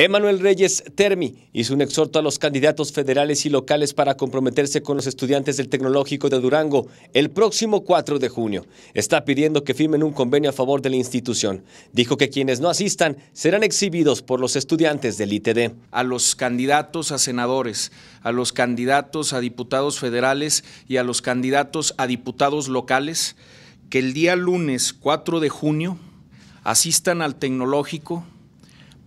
Emanuel Reyes Termi hizo un exhorto a los candidatos federales y locales para comprometerse con los estudiantes del Tecnológico de Durango el próximo 4 de junio. Está pidiendo que firmen un convenio a favor de la institución. Dijo que quienes no asistan serán exhibidos por los estudiantes del ITD. A los candidatos a senadores, a los candidatos a diputados federales y a los candidatos a diputados locales, que el día lunes 4 de junio asistan al Tecnológico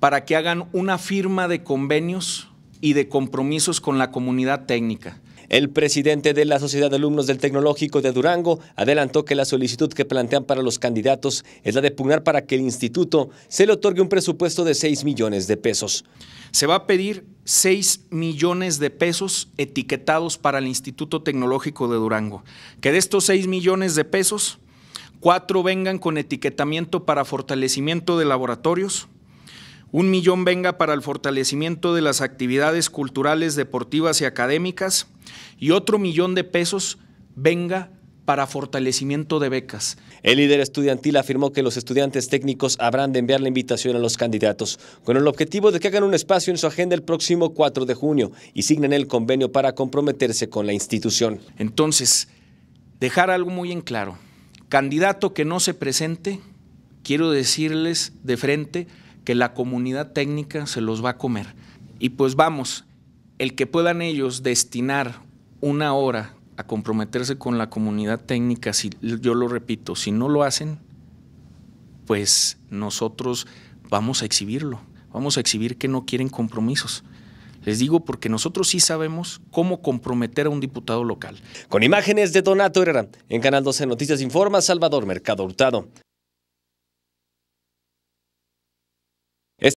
para que hagan una firma de convenios y de compromisos con la comunidad técnica. El presidente de la Sociedad de Alumnos del Tecnológico de Durango adelantó que la solicitud que plantean para los candidatos es la de pugnar para que el instituto se le otorgue un presupuesto de 6 millones de pesos. Se va a pedir 6 millones de pesos etiquetados para el Instituto Tecnológico de Durango. Que de estos 6 millones de pesos, 4 vengan con etiquetamiento para fortalecimiento de laboratorios, un millón venga para el fortalecimiento de las actividades culturales, deportivas y académicas y otro millón de pesos venga para fortalecimiento de becas. El líder estudiantil afirmó que los estudiantes técnicos habrán de enviar la invitación a los candidatos, con el objetivo de que hagan un espacio en su agenda el próximo 4 de junio y signen el convenio para comprometerse con la institución. Entonces, dejar algo muy en claro, candidato que no se presente, quiero decirles de frente, que la comunidad técnica se los va a comer. Y pues vamos, el que puedan ellos destinar una hora a comprometerse con la comunidad técnica, si, yo lo repito, si no lo hacen, pues nosotros vamos a exhibirlo, vamos a exhibir que no quieren compromisos. Les digo porque nosotros sí sabemos cómo comprometer a un diputado local. Con imágenes de Donato Herrera, en Canal 12 Noticias Informa, Salvador Mercado Hurtado.